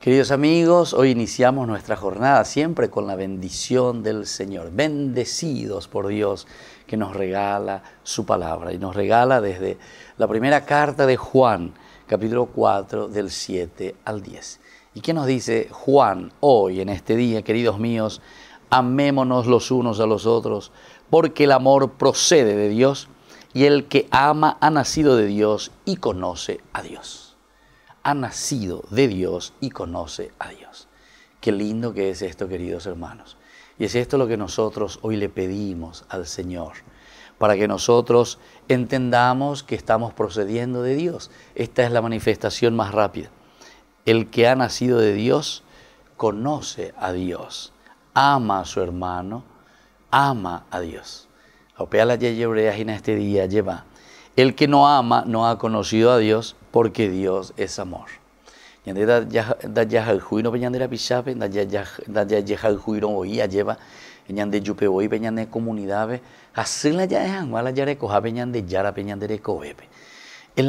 Queridos amigos, hoy iniciamos nuestra jornada siempre con la bendición del Señor, bendecidos por Dios que nos regala su palabra y nos regala desde la primera carta de Juan, capítulo 4, del 7 al 10. ¿Y qué nos dice Juan hoy en este día, queridos míos? Amémonos los unos a los otros, porque el amor procede de Dios y el que ama ha nacido de Dios y conoce a Dios ha nacido de Dios y conoce a Dios. Qué lindo que es esto, queridos hermanos. Y es esto lo que nosotros hoy le pedimos al Señor, para que nosotros entendamos que estamos procediendo de Dios. Esta es la manifestación más rápida. El que ha nacido de Dios conoce a Dios, ama a su hermano, ama a Dios. Opea la este día lleva el que no ama no ha conocido a Dios porque Dios es amor. El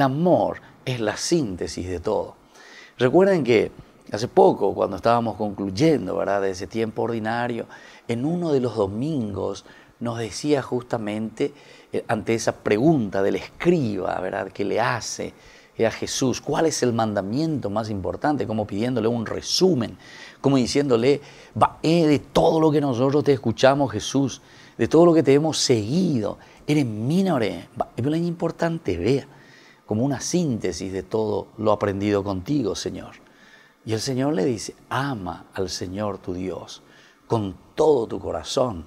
amor es la síntesis de todo. Recuerden que hace poco, cuando estábamos concluyendo, ¿verdad?, de ese tiempo ordinario, en uno de los domingos nos decía justamente eh, ante esa pregunta del escriba, ¿verdad?, que le hace eh, a Jesús, ¿cuál es el mandamiento más importante? Como pidiéndole un resumen, como diciéndole, eh, de todo lo que nosotros te escuchamos, Jesús, de todo lo que te hemos seguido, eres minore, es importante, vea, como una síntesis de todo lo aprendido contigo, Señor. Y el Señor le dice, ama al Señor tu Dios con todo tu corazón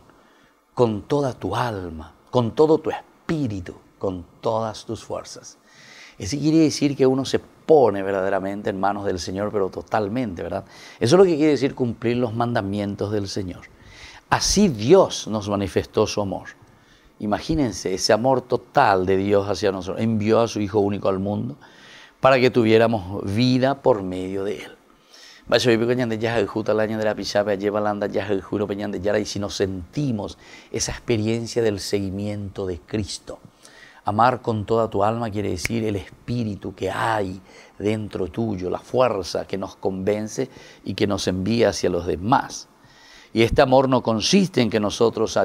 con toda tu alma, con todo tu espíritu, con todas tus fuerzas. Eso quiere decir que uno se pone verdaderamente en manos del Señor, pero totalmente, ¿verdad? Eso es lo que quiere decir cumplir los mandamientos del Señor. Así Dios nos manifestó su amor. Imagínense ese amor total de Dios hacia nosotros. Envió a su Hijo único al mundo para que tuviéramos vida por medio de Él de la de la de Yara, y si nos sentimos esa experiencia del seguimiento de Cristo. Amar con toda tu alma quiere decir el espíritu que hay dentro tuyo, la fuerza que nos convence y que nos envía hacia los demás. Y este amor no consiste en que nosotros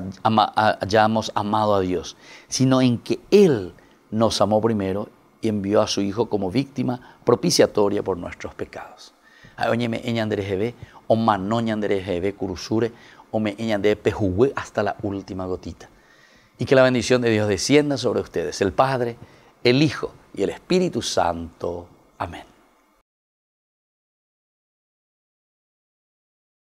hayamos amado a Dios, sino en que Él nos amó primero y envió a su Hijo como víctima propiciatoria por nuestros pecados añeme eñanderejebe, o ñanderejebe, curusure, o me pejugue hasta la última gotita. Y que la bendición de Dios descienda sobre ustedes, el Padre, el Hijo y el Espíritu Santo. Amén.